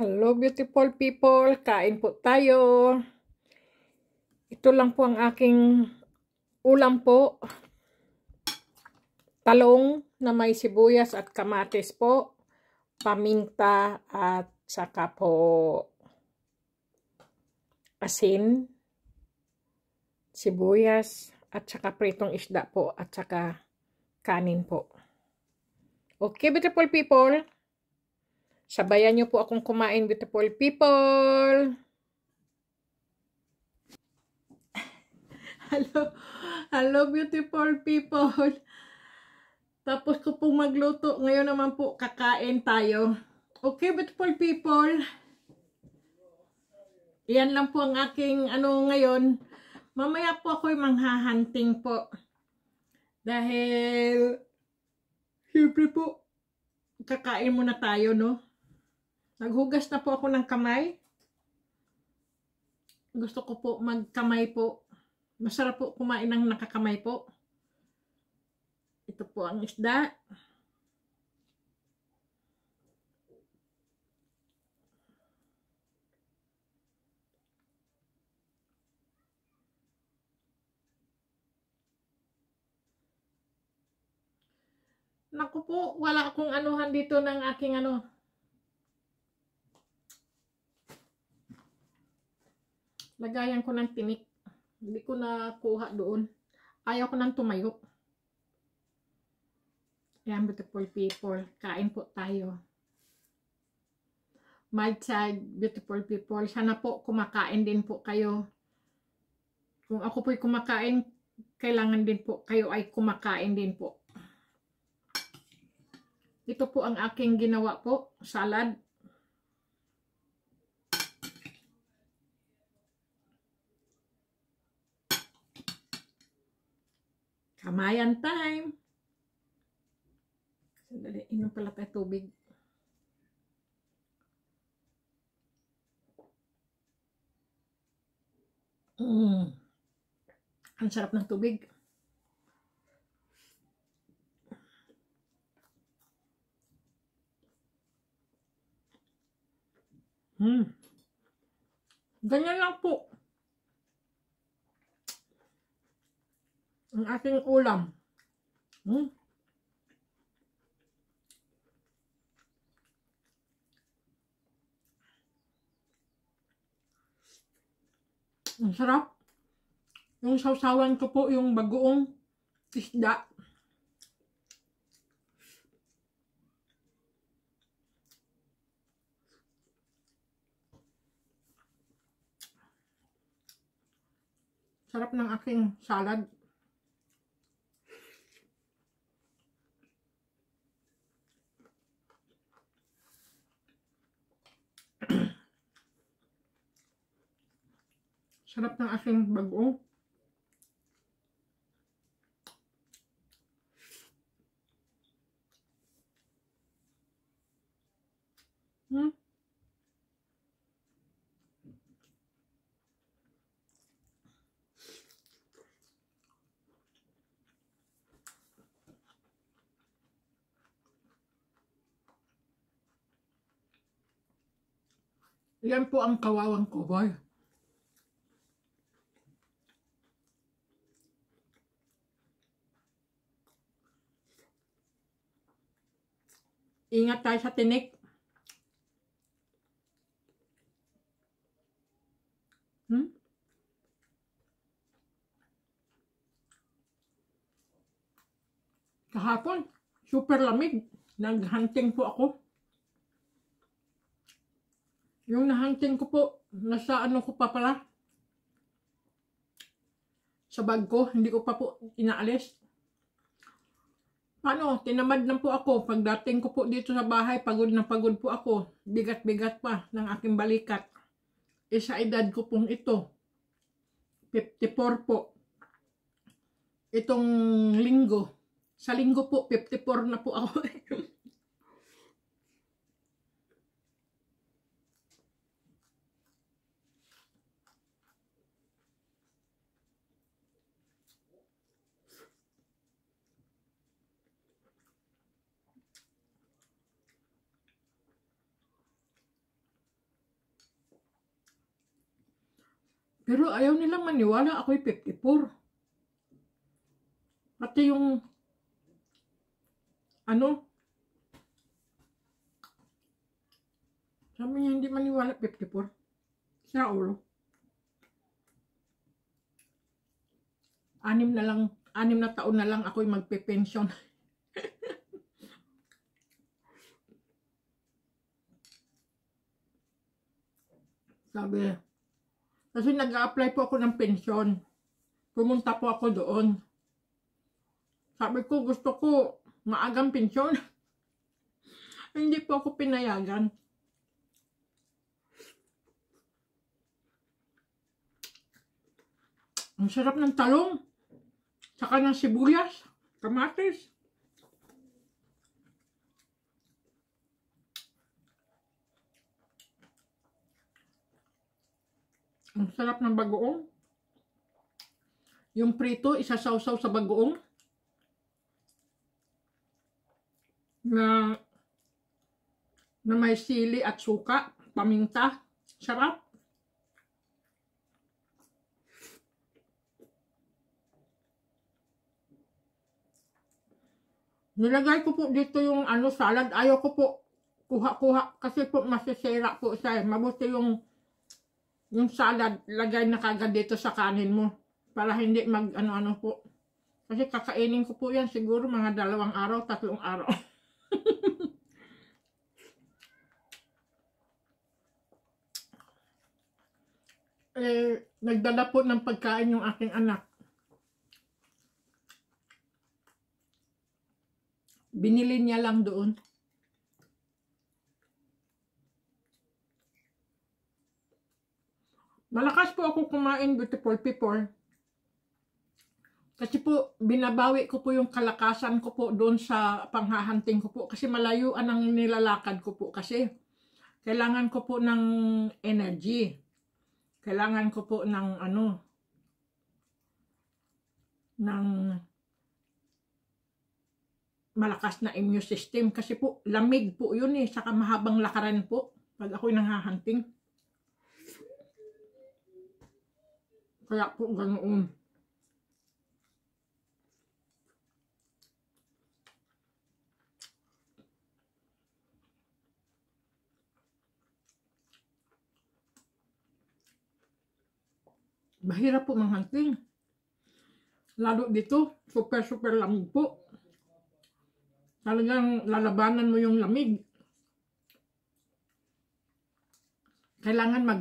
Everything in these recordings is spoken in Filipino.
Hello beautiful people, kain po tayo. Ito lang po ang aking ulam po. Talong na may sibuyas at kamatis po. Paminta at saka po asin, sibuyas at saka pritong isda po at saka kanin po. Okay beautiful people. Sabayan niyo po akong kumain, beautiful people. Hello, hello beautiful people. Tapos ko po magluto. Ngayon naman po, kakain tayo. Okay, beautiful people. Yan lang po ang aking ano ngayon. Mamaya po ako'y manghahunting po. Dahil, siyempre po, kakain muna tayo, no? Naghugas na po ako ng kamay. Gusto ko po magkamay po. Masarap po kumain ng nakakamay po. Ito po ang isda. Naku po, wala akong anuhan dito ng aking ano, Lagayan ko ng tinik. Hindi ko nakuha doon. Ayaw ko nang tumayo. Ayan, beautiful people. Kain po tayo. My child, beautiful people. Sana po kumakain din po kayo. Kung ako po'y kumakain, kailangan din po kayo ay kumakain din po. Ito po ang aking ginawa po, salad. Kamayan time. Sandali, inom pala tayo tubig. Mm. Ang sarap ng tubig. Hmm. Ganyan lang po. ang ating ulam. Hmm? Ang sarap. Yung sausawan ko po, yung bagoong isda. Sarap ng aking salad. Sarap ng asong bago. Hmm? Yan po ang kawawang kuboy. Ingat tayo sa tinik. Hmm? Kahapon, super lamig. Naghunting po ako. Yung nahunting ko po, nasa ano ko pa pala. Sa bag ko, hindi ko pa po inaalis. Ano, tinamad na po ako. Pagdating ko po dito sa bahay, pagod na pagod po ako. Bigat-bigat pa ng aking balikat. E sa edad ko pong ito, 54 po. Itong linggo, sa linggo po, 54 na po ako. Pero ayaw nilang maniwala ako'y 54. Pati yung ano sabi niya hindi maniwala 54 sa ulo. Anim na lang, anim na taon na lang ako'y magpe-pension. sabi kasi nag-a-apply po ako ng pension. Pumunta po ako doon. Sabi ko, gusto ko maagang pension. Hindi po ako pinayagan. Ang sarap ng talong. Saka ng sibuyas, kamatis. Ang sarap ng bagoong. Yung prito, isasaw-saw sa bagoong. Na, na may sili at suka, paminta. Sarap. Nilagay ko po dito yung ano salad. Ayaw ko po kuha-kuha kasi po masisira po siya. Mabuti yung yung salad, lagay na kagad dito sa kanin mo. Para hindi mag ano-ano po. Kasi kakainin ko po yan siguro mga dalawang araw, tatlong araw. eh, nagdala po ng pagkain yung aking anak. Binili niya lang doon. Malakas po ako kumain, beautiful people. Kasi po, binabawi ko po yung kalakasan ko po doon sa panghahanting ko po. Kasi malayuan ang nilalakad ko po. Kasi kailangan ko po ng energy. Kailangan ko po ng ano, ng malakas na immune system. Kasi po, lamig po yun eh. Saka mahabang lakaran po pag ako'y nanghahanting. Kaya po ganoon. Mahirap po mga hunting. Lalo dito, super-super lamig po. Talagang lalabanan mo yung lamig. kailangan mag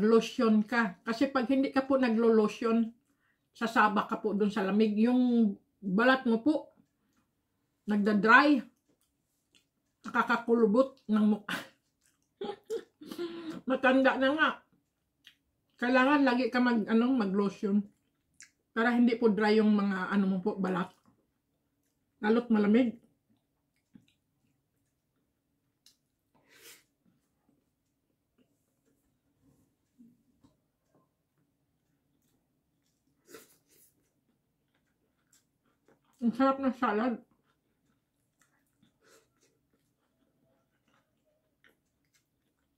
ka. Kasi pag hindi ka po naglo-lotion, sasaba ka po dun sa lamig. Yung balat mo po, nagda-dry, nakakakulubot ng mukha. Matanda na nga. Kailangan lagi ka mag, anong, mag Para hindi po dry yung mga, ano mo po, balat. Lalot malamig. Ang sarap ng salad.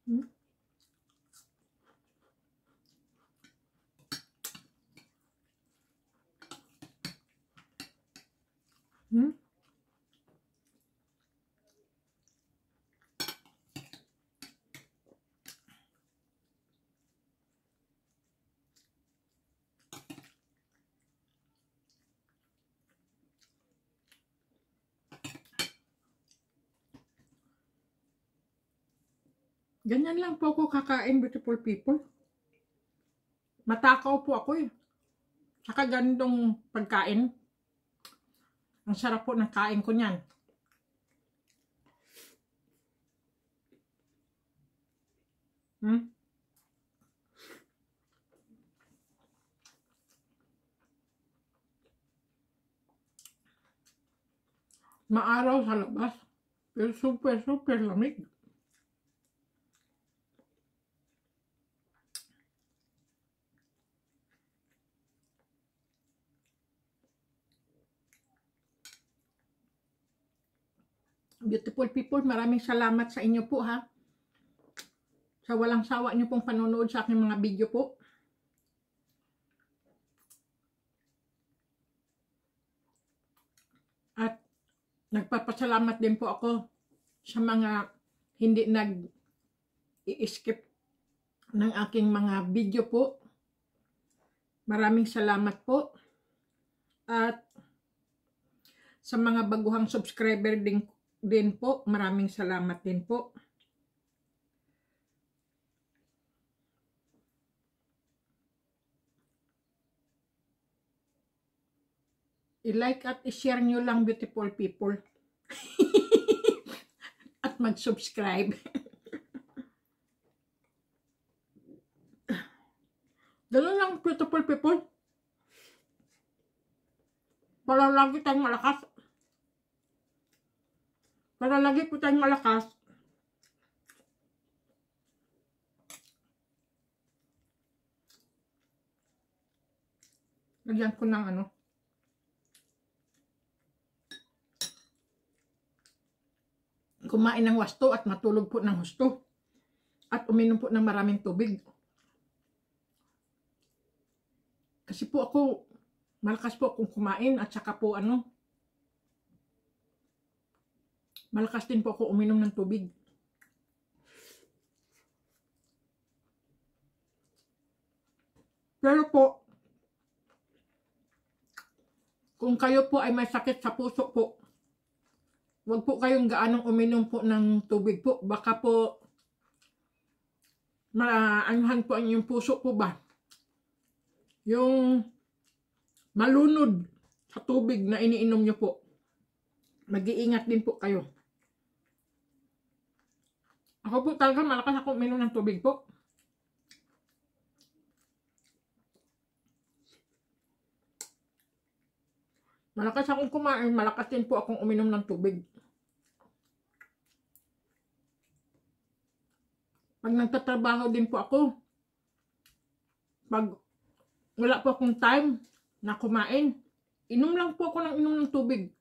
Hmm? Hmm? Ganyan lang po ako kakain, beautiful people. Matakaw po ako eh. Saka ganitong pagkain. Ang sarap po na kain ko niyan. Hmm? Maaraw sa labas. Pero super, super lamig. beautiful people, maraming salamat sa inyo po ha. Sa walang sawa niyo pong panonood sa aking mga video po. At nagpapasalamat din po ako sa mga hindi nag-i-skip ng aking mga video po. Maraming salamat po. At sa mga baguhang subscriber din din po. Maraming salamat din po. I-like at i-share nyo lang beautiful people. at mag-subscribe. Ganun lang beautiful people. Para lagi tayong malakas. Para lagi po tayong malakas. Lagyan ko ng ano. Kumain ng wasto at matulog po ng husto. At uminom po ng maraming tubig. Kasi po ako, malakas po akong kumain at saka po ano, Malakas din po ako uminom ng tubig. Pero po, kung kayo po ay may sakit sa puso po, huwag po kayong gaanong uminom po ng tubig po. Baka po, maanuhan po ang inyong puso po ba? Yung malunod sa tubig na iniinom nyo po. Mag-iingat din po kayo. Ako po talaga malakas ako uminom ng tubig po. Malakas akong kumain, malakas din po akong uminom ng tubig. Pag nagtatrabaho din po ako, pag wala po akong time na kumain, inom lang po ako ng inom ng tubig.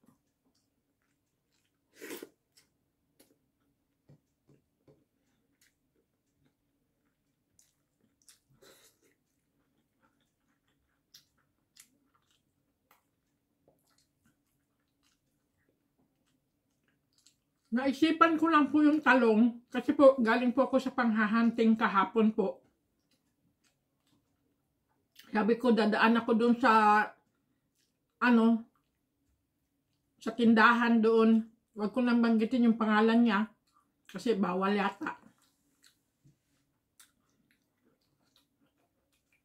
Naisipan ko lang po yung talong kasi po galing po ako sa panghahanting kahapon po. Sabi ko dadaan ako doon sa ano sa tindahan doon. Huwag ko nang banggitin yung pangalan niya kasi bawal yata.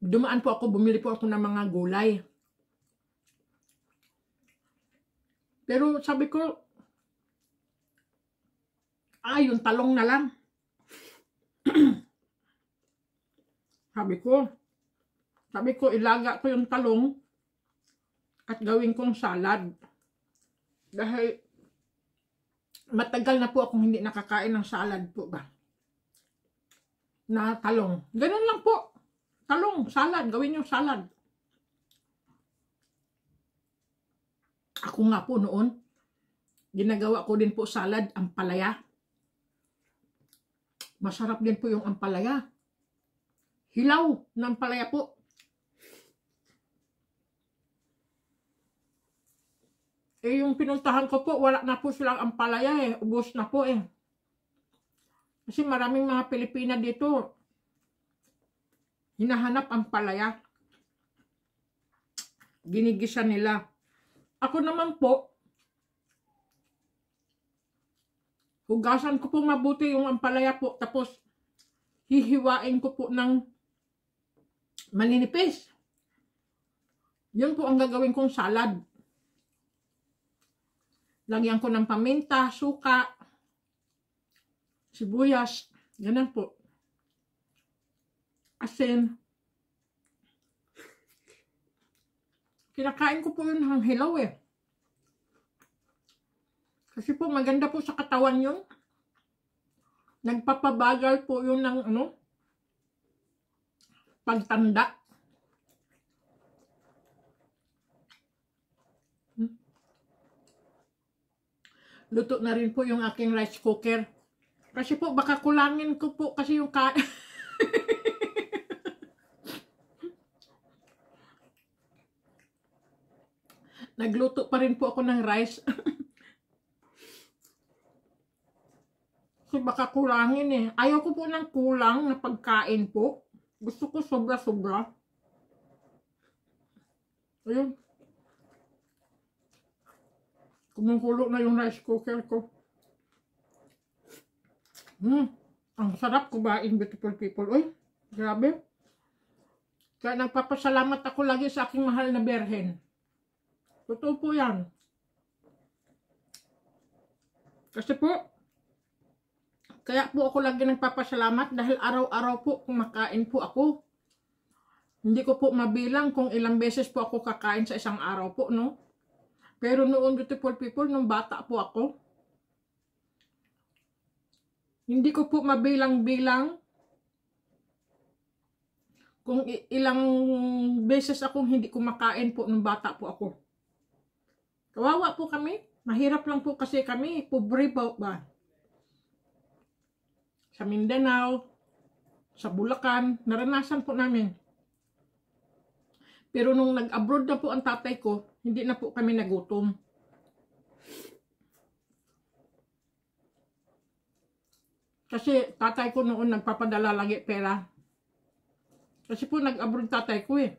Dumaan po ako, bumili po ako ng mga gulay. Pero sabi ko, Ah, yung talong na lang. sabi ko, sabi ko, ilaga ko yung talong at gawin kong salad. Dahil matagal na po akong hindi nakakain ng salad po ba? Na talong. Ganun lang po. Talong, salad. Gawin yung salad. Ako nga po noon, ginagawa ko din po salad ang palaya. Masarap din po yung ampalaya. Hilaw na ampalaya po. Eh, yung pinuntahan ko po, wala na po silang ampalaya eh. Ubus na po eh. Kasi maraming mga Pilipina dito, hinahanap ang palaya. Ginigisa nila. Ako naman po, Hugasan ko pong mabuti yung ampalaya po. Tapos, hihiwain ko po ng malinipis. Yun po ang gagawin kong salad. Lagyan ko ng paminta, suka, sibuyas, ganun po. Asin. Kinakain ko po yun ng hilaw eh. Kasi po maganda po sa katawan yun. Nagpapabagal po yun ng ano, pagtanda. Hmm? Luto na rin po yung aking rice cooker. Kasi po baka kulangin ko po kasi yung kain. Nagluto pa rin po ako ng rice. So baka kulangin eh. Ayoko po ng kulang na pagkain po. Gusto ko sobra-sobra. Ayun. Kumukulo na yung rice cooker ko. Hmm. Ang sarap kumain beautiful people. Uy, grabe. Kaya nagpapasalamat ako lagi sa aking mahal na berhen. Totoo po yan. Kasi po, kaya po ako lagi nagpapasalamat dahil araw-araw po kumakain po ako. Hindi ko po mabilang kung ilang beses po ako kakain sa isang araw po, no? Pero noon, beautiful people, nung bata po ako, hindi ko po mabilang-bilang kung ilang beses akong hindi kumakain po nung bata po ako. Kawawa po kami. Mahirap lang po kasi kami. Pobre po ba? sa Mindanao, sa Bulacan, naranasan po namin. Pero nung nag-abroad na po ang tatay ko, hindi na po kami nagutom. Kasi tatay ko noon nagpapadala lagi pera. Kasi po nag-abroad tatay ko eh.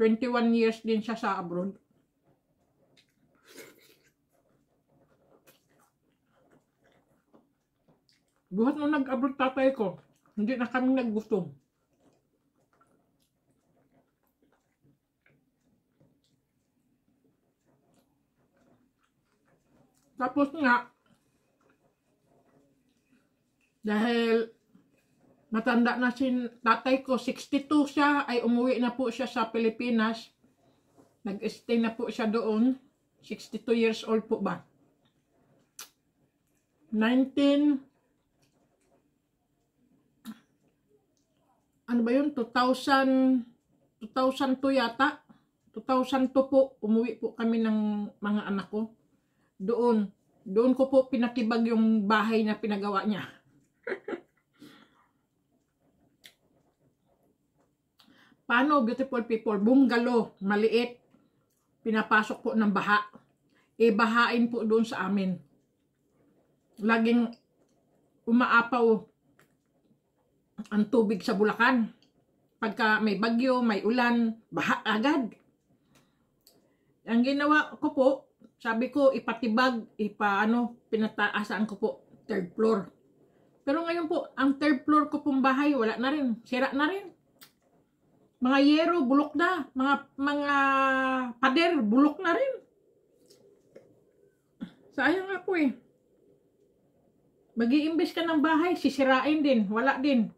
21 years din siya sa abroad. Buhat nung nag-abroad tatay ko, hindi na kami naggusto. Tapos nga, dahil matanda na si tatay ko, 62 siya, ay umuwi na po siya sa Pilipinas. Nag-stay na po siya doon. 62 years old po ba? 19... ano ba yun, 2000, 2002 yata, 2002 po, umuwi po kami ng mga anak ko. Doon, doon ko po pinakibag yung bahay na pinagawa niya. Paano, beautiful people, bungalo, maliit, pinapasok po ng baha. E bahain po doon sa amin. Laging umaapaw ang tubig sa Bulacan. Pagka may bagyo, may ulan, baha agad. Ang ginawa ko po, sabi ko ipatibag, ipaano, pinataasan ko po, third floor. Pero ngayon po, ang third floor ko pong bahay, wala na rin, sira na rin. Mga yero, bulok na. Mga, mga pader, bulok na rin. Sayang ako eh. Mag-iimbes ka ng bahay, sisirain din, wala din.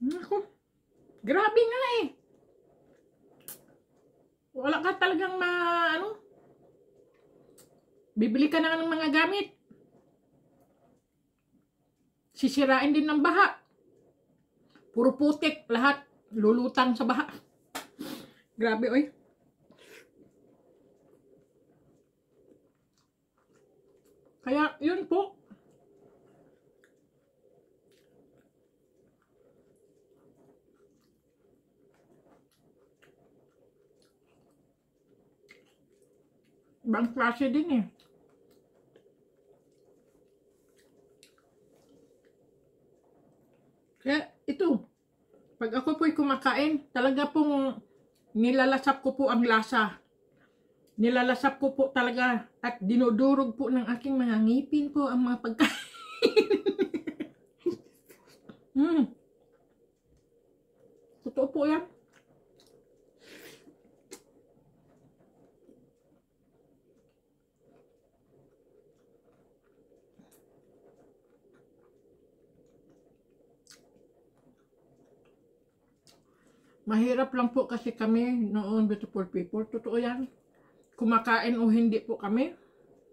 Ako, grabe nga eh. Wala ka talagang ma, ano, bibili ka na ng mga gamit. Sisirain din ng baha. Puro putik, lahat. Lulutang sa baha. Grabe, oy. Kaya, yun po. Ibang klase din eh. Kaya ito, pag ako po'y kumakain, talaga pong nilalasap ko po ang lasa. Nilalasap ko po talaga at dinudurog po ng aking mga ngipin po ang mga pagkain. mm. Totoo po yan. Mahirap lang po kasi kami noon, beautiful people. Totoo yan. Kumakain o hindi po kami.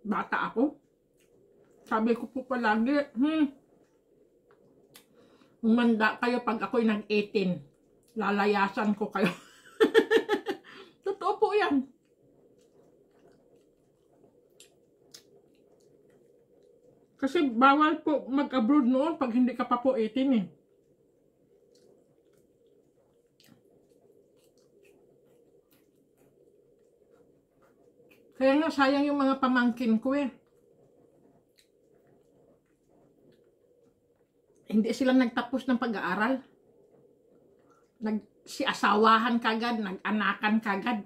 Bata ako. Sabi ko po palagi, hmm, umanda kayo pag ako'y nag-18. Lalayasan ko kayo. Totoo po yan. Kasi bawal po mag-abroad noon pag hindi ka pa po 18 eh. Kaya nga, sayang yung mga pamangkin ko eh. Hindi sila nagtapos ng pag-aaral. Nag, si asawahan kagad, nag-anakan kagad.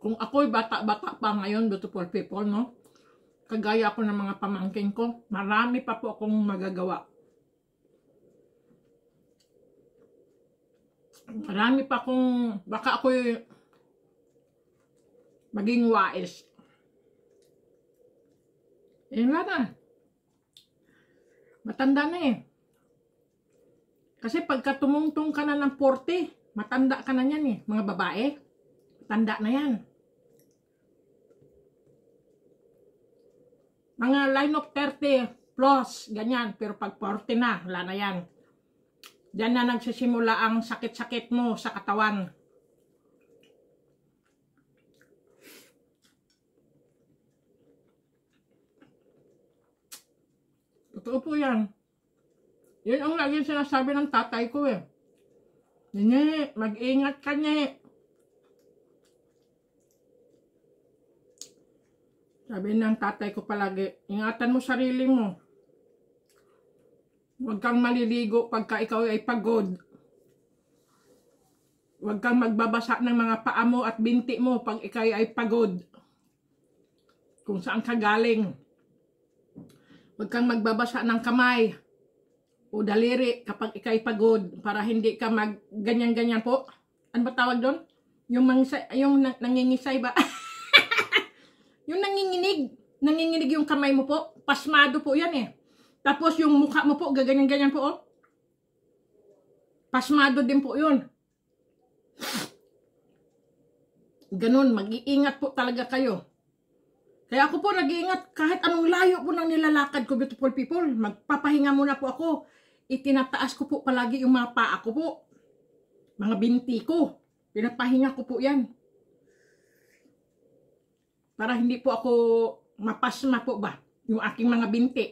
Kung ako'y bata-bata pa ngayon, beautiful people, no? kagaya ako ng mga pamangkin ko, marami pa po akong magagawa. Marami pa akong, baka ako maging wise. Eh nga na. Matanda na eh. Kasi pagka tumungtong ka na ng 40, matanda ka na yan eh. Mga babae, matanda na yan. mga line of 30 plus, ganyan. Pero pag 40 na, wala na yan. Diyan na nagsisimula ang sakit-sakit mo sa katawan. Totoo po yan. Yun ang lagi sinasabi ng tatay ko eh. Nini, mag-ingat ka niya eh. Sabi ng tatay ko palagi, ingatan mo sarili mo. Huwag kang maliligo pagka ikaw ay pagod. Huwag kang magbabasa ng mga paa mo at binti mo pag ikaw ay pagod. Kung saan ka galing. Huwag kang magbabasa ng kamay o daliri kapag ikaw ay pagod para hindi ka mag ganyan-ganyan po. Ano ba tawag doon? Yung, mangisa, yung nangingisay ba? Yung nanginginig. Nanginginig yung kamay mo po. Pasmado po yan eh. Tapos yung mukha mo po, gaganyan-ganyan po oh. Pasmado din po yun. Ganun, mag-iingat po talaga kayo. Kaya ako po nag-iingat kahit anong layo po ng nilalakad ko, beautiful people. Magpapahinga muna po ako. Itinataas ko po palagi yung mga paa ko po. Mga binti ko. Pinapahinga ko po yan para hindi po ako mapasma po ba yung aking mga binti.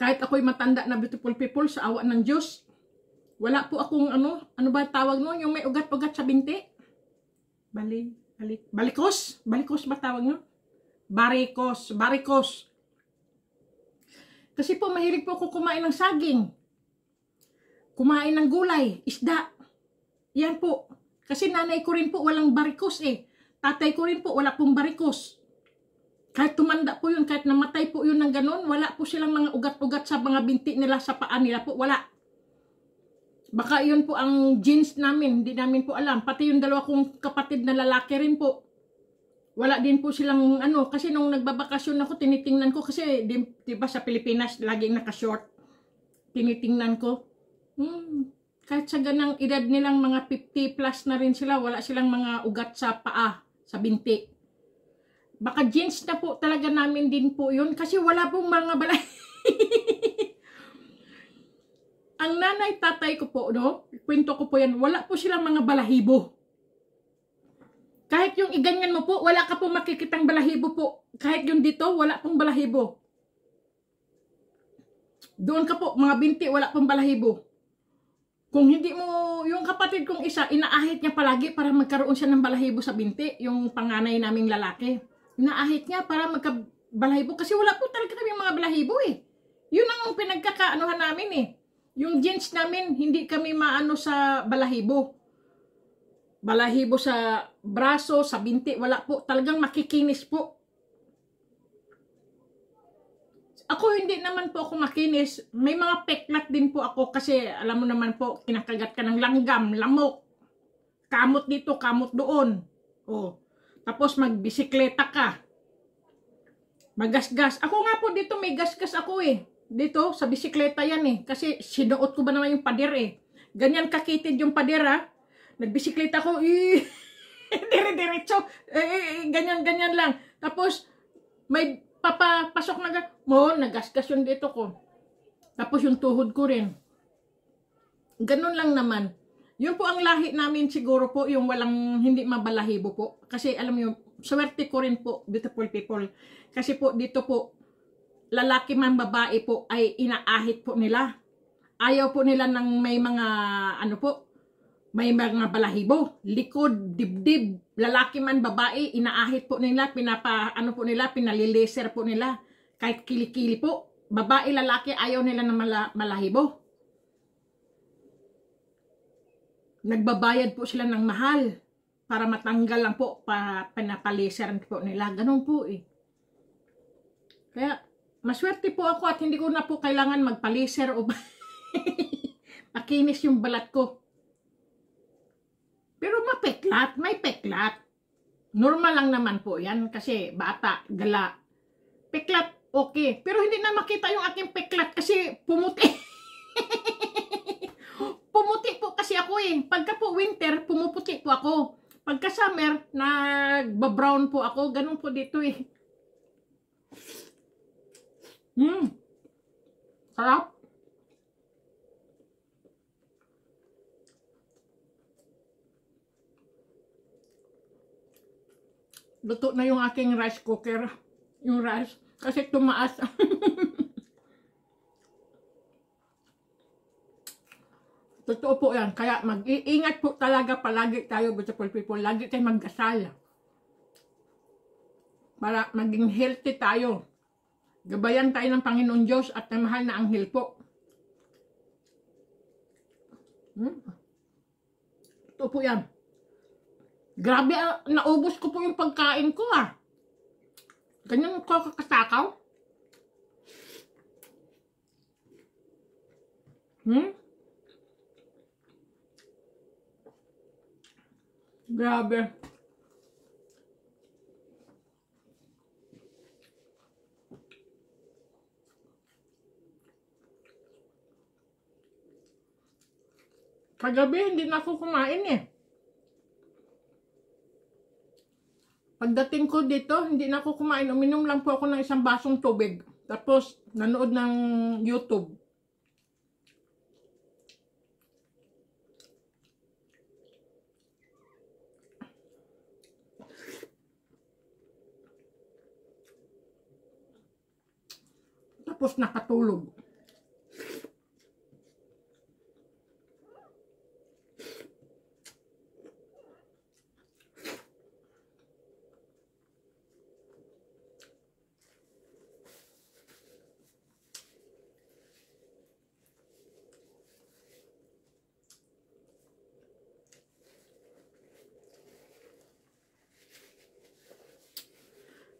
Kahit ako'y matanda na beautiful people sa awa ng Diyos, wala po akong ano, ano ba tawag nun? Yung may ugat-ugat sa binti? Balik, balik, balikos? Balikos ba tawag nun? Barikos, barikos. Kasi po mahilig po ako kumain ng saging. Kumain ng gulay, isda. Yan po. Kasi nanay ko rin po walang barikos eh. Tatay ko rin po, wala pong barikos. Kahit tumanda po yun, kahit namatay po yun ng ganun, wala po silang mga ugat-ugat sa mga binti nila, sa paa nila po, wala. Baka yun po ang jeans namin, hindi namin po alam. Pati yung dalawa kong kapatid na lalaki rin po. Wala din po silang ano, kasi nung nagbabakasyon ako, tinitingnan ko kasi di, diba sa Pilipinas, laging nakashort. Tinitingnan ko. Hmm, kahit sa ganang edad nilang mga 50 plus na rin sila, wala silang mga ugat sa paa sa binti. Baka jeans na po talaga namin din po yun kasi wala pong mga balay. Ang nanay tatay ko po, no? Kwento ko po yan, wala po silang mga balahibo. Kahit yung iganyan mo po, wala ka po makikitang balahibo po. Kahit yung dito, wala pong balahibo. Doon ka po, mga binti, wala pong balahibo kung hindi mo, yung kapatid kong isa, inaahit niya palagi para magkaroon siya ng balahibo sa binti, yung panganay naming lalaki. Inaahit niya para magkabalahibo, kasi wala po talaga kami mga balahibo eh. Yun ang pinagkakaanuhan namin eh. Yung jeans namin, hindi kami maano sa balahibo. Balahibo sa braso, sa binti, wala po. Talagang makikinis po Ako hindi naman po ako makinis. May mga peklat din po ako kasi alam mo naman po, kinakagat ka ng langgam, lamok. Kamot dito, kamot doon. Oh. Tapos magbisikleta ka. Magasgas. Ako nga po dito may gasgas ako eh. Dito sa bisikleta yan eh. Kasi sinuot ko ba naman yung pader eh. Ganyan kakitid yung pader ha. Nagbisikleta ko. Eh, dire-diretso. Eh, eh, ganyan-ganyan eh, lang. Tapos may papapasok na gas. Mo, nagasgas yung dito ko. Tapos yung tuhod ko rin. Ganun lang naman. Yun po ang lahi namin siguro po, yung walang, hindi mabalahibo po. Kasi alam mo yung, swerte ko rin po, beautiful people. Kasi po dito po, lalaki man babae po ay inaahit po nila. Ayaw po nila ng may mga ano po, may mga balahibo, likod, dibdib, lalaki man, babae, inaahit po nila, pinapa, ano po nila, pinalilaser po nila, kahit kilikili po, babae, lalaki, ayaw nila ng mala, malahibo. Nagbabayad po sila ng mahal para matanggal lang po, para pinapaliseran po nila. Ganun po eh. Kaya, maswerte po ako at hindi ko na po kailangan magpaliser o makinis yung balat ko pero mapeklat, may peklat. Normal lang naman po yan kasi bata, gala. Peklat, okay. Pero hindi na makita yung aking peklat kasi pumuti. pumuti po kasi ako eh. Pagka po winter, pumuputi po ako. Pagka summer, nagbabrown po ako. Ganun po dito eh. Mmm. Sarap. luto na yung aking rice cooker. Yung rice. Kasi tumaas. Totoo po yan. Kaya mag-iingat po talaga palagi tayo, beautiful people. Lagi tayong magdasal. Para maging healthy tayo. Gabayan tayo ng Panginoon Diyos at na mahal na anghel po. Hmm? Ito po yan. Grabe, ah, naubos ko po yung pagkain ko ah. Ganyan ko kakasakaw. Hmm? Grabe. Kagabi, hindi na ako kumain eh. Pagdating ko dito, hindi na ako kumain. Uminom lang po ako ng isang basong tubig. Tapos, nanood ng YouTube. Tapos nakatulog.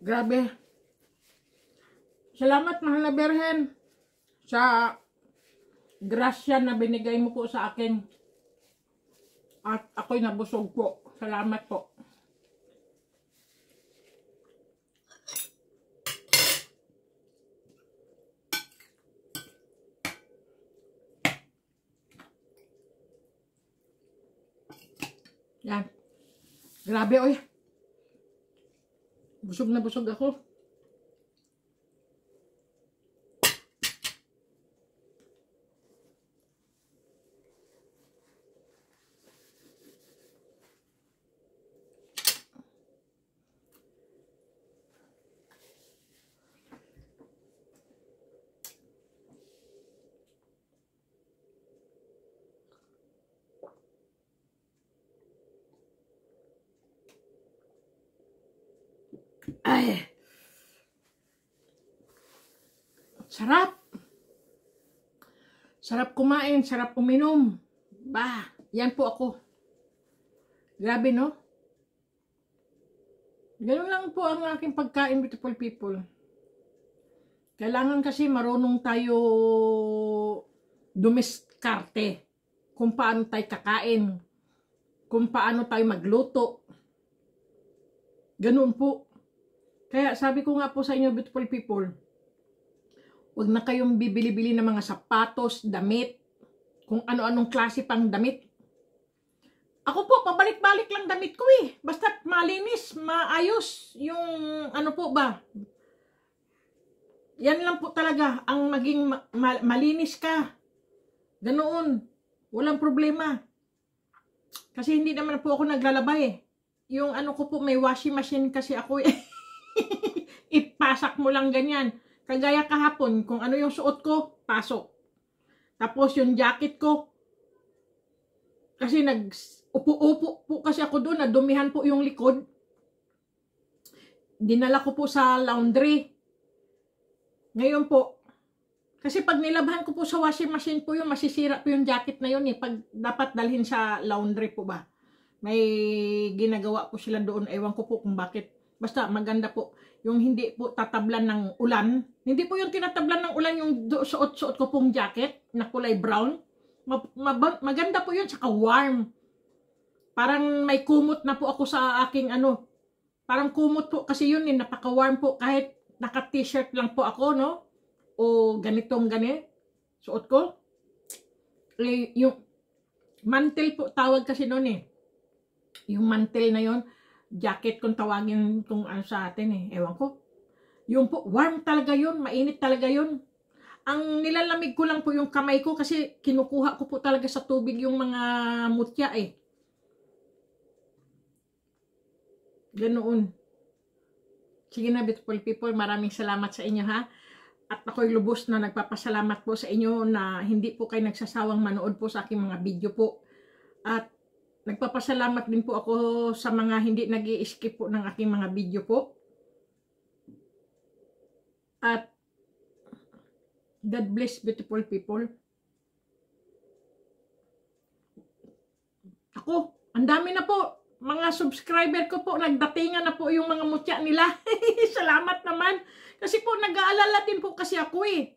Grabe. Salamat mahal na Berhen sa grasya na binigay mo po sa akin. At ako'y nabusog po. Salamat po. Yan. Grabe, oy. Busog na busog ako. Ay. Sarap. Sarap kumain, sarap uminom. Ba, yan po ako. Grabe, no? Ganun lang po ang aking pagkain, beautiful people. Kailangan kasi marunong tayo dumiskarte kung paano tayo kakain, kung paano tayo magluto. Ganun po. Kaya sabi ko nga po sa inyo, beautiful people, huwag na kayong bibili-bili ng mga sapatos, damit, kung ano-anong klase pang damit. Ako po, pabalik-balik lang damit ko eh. Basta malinis, maayos, yung ano po ba. Yan lang po talaga, ang maging ma ma malinis ka. Ganoon, walang problema. Kasi hindi naman po ako naglalaba eh. Yung ano ko po, may washing machine kasi ako eh. ipapasak mo lang ganyan. Kagaya kahapon, kung ano yung suot ko, pasok. Tapos yung jacket ko, kasi nag upo-upo po kasi ako doon, nadumihan po yung likod. Dinala ko po sa laundry. Ngayon po, kasi pag nilabhan ko po sa washing machine po yun, masisira po yung jacket na yun eh. Pag dapat dalhin sa laundry po ba? May ginagawa po sila doon. Ewan ko po kung bakit. Basta maganda po yung hindi po tatablan ng ulan. Hindi po yung tinatablan ng ulan yung suot-suot ko pong jacket na kulay brown. Maganda po yun, saka warm. Parang may kumot na po ako sa aking ano. Parang kumot po kasi yun, eh, napaka-warm po kahit naka-t-shirt lang po ako, no? O ganitong gani, suot ko. Eh, yung mantel po tawag kasi noon eh. Yung mantel na yun jacket kung tawagin kung ano sa atin eh. Ewan ko. Yung po, warm talaga yun. Mainit talaga yun. Ang nilalamig ko lang po yung kamay ko kasi kinukuha ko po talaga sa tubig yung mga mutya eh. Ganoon. Sige na, beautiful people. Maraming salamat sa inyo ha. At ako'y lubos na nagpapasalamat po sa inyo na hindi po kayo nagsasawang manood po sa aking mga video po. At Nagpapasalamat din po ako sa mga hindi nag skip po ng aking mga video po. At God bless beautiful people. Ako, ang dami na po. Mga subscriber ko po, nagdatingan na po yung mga mutya nila. Salamat naman. Kasi po, nag-aalala din po kasi ako eh.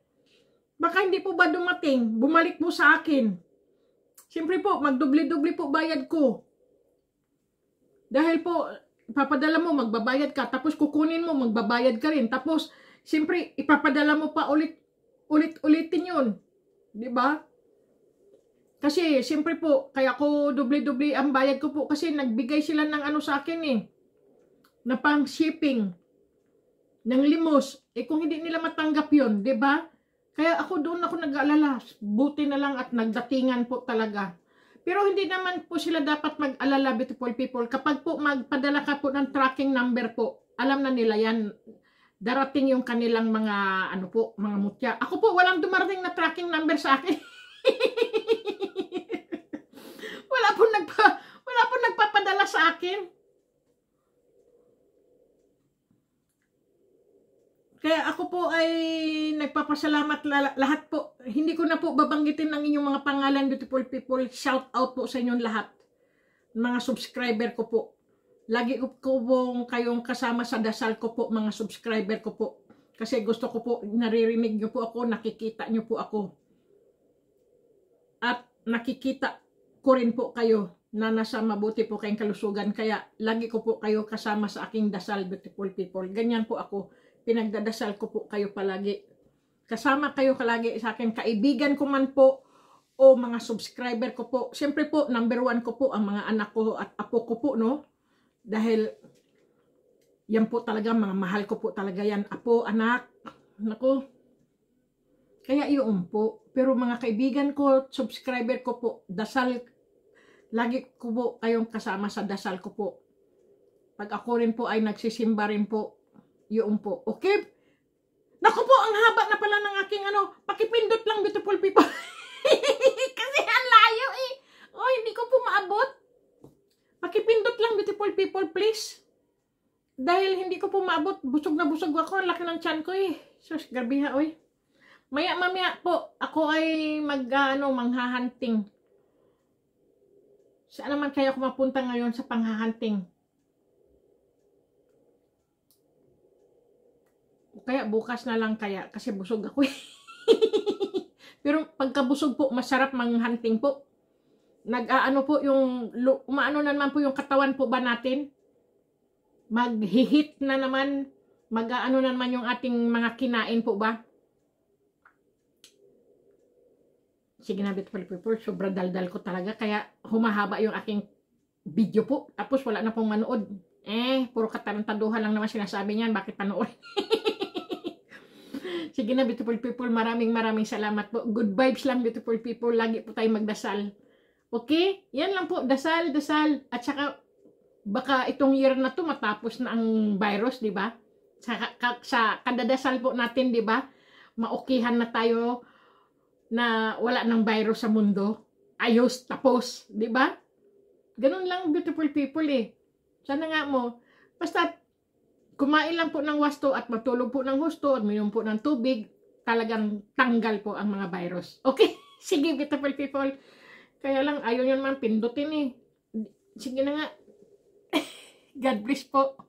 Baka hindi po ba dumating? Bumalik po sa akin. Siyempre po, magdubli-dubli po bayad ko. Dahil po, ipapadala mo, magbabayad ka. Tapos kukunin mo, magbabayad ka rin. Tapos, siyempre, ipapadala mo pa ulit, ulit-ulitin yun. ba? Diba? Kasi, siyempre po, kaya ko dubli-dubli ang bayad ko po. Kasi nagbigay sila ng ano sa akin eh. Na pang shipping. Ng limos. Eh kung hindi nila matanggap yun, ba? Diba? Kaya ako doon ako nag-aalala. Buti na lang at nagdatingan po talaga. Pero hindi naman po sila dapat mag-alala, beautiful people. Kapag po magpadala ka po ng tracking number po, alam na nila yan. Darating yung kanilang mga, ano po, mga mutya. Ako po, walang dumarating na tracking number sa akin. wala po nagpa, wala po nagpapadala sa akin. Kaya ako po ay nagpapasalamat lahat po. Hindi ko na po babanggitin ang inyong mga pangalan, beautiful people. Shout out po sa inyong lahat. Mga subscriber ko po. Lagi ko pong kayong kasama sa dasal ko po, mga subscriber ko po. Kasi gusto ko po, naririnig niyo po ako, nakikita niyo po ako. At nakikita ko rin po kayo na nasa mabuti po kayong kalusugan. Kaya lagi ko po kayo kasama sa aking dasal, beautiful people. Ganyan po ako pinagdadasal ko po kayo palagi. Kasama kayo palagi sa akin, kaibigan ko man po o mga subscriber ko po. Siyempre po, number one ko po ang mga anak ko at apo ko po, no? Dahil yan po talaga, mga mahal ko po talaga yan. Apo, anak, nako. Kaya yun po. Pero mga kaibigan ko, subscriber ko po, dasal, lagi ko po kayong kasama sa dasal ko po. Pag ako rin po ay nagsisimba rin po, yun po. Okay? Naku po, ang haba na pala ng aking ano, pakipindot lang beautiful people. Kasi ang layo eh. Oh, hindi ko po maabot. Pakipindot lang beautiful people, please. Dahil hindi ko po maabot, busog na busog ako. Ang laki ng chan ko eh. Sus, grabe ha, oy. Maya mamaya po, ako ay mag, ano, manghahunting. Saan naman kaya ako mapunta ngayon sa panghahunting? kaya bukas na lang kaya kasi busog ako eh. Pero pagkabusog po, masarap manghunting po. Nag-aano po yung, umaano na naman po yung katawan po ba natin? Maghihit na naman, mag-aano na naman yung ating mga kinain po ba? Sige na, Bitful People, sobra daldal ko talaga. Kaya humahaba yung aking video po. Tapos wala na pong manood. Eh, puro katarantaduhan lang naman sinasabi niyan. Bakit panoorin? Sige na, beautiful people. Maraming maraming salamat po. Good vibes lang, beautiful people. Lagi po tayo magdasal. Okay? Yan lang po. Dasal, dasal. At saka, baka itong year na to matapos na ang virus, di ba? Sa, ka, sa kadadasal po natin, di ba? Maokihan na tayo na wala ng virus sa mundo. Ayos, tapos, di ba? Ganun lang, beautiful people eh. Sana nga mo. Basta kumain lang po ng wasto at matulog po ng husto at minum po ng tubig, talagang tanggal po ang mga virus. Okay? Sige, beautiful people. Kaya lang, ayaw nyo naman pindutin eh. Sige na nga. God bless po.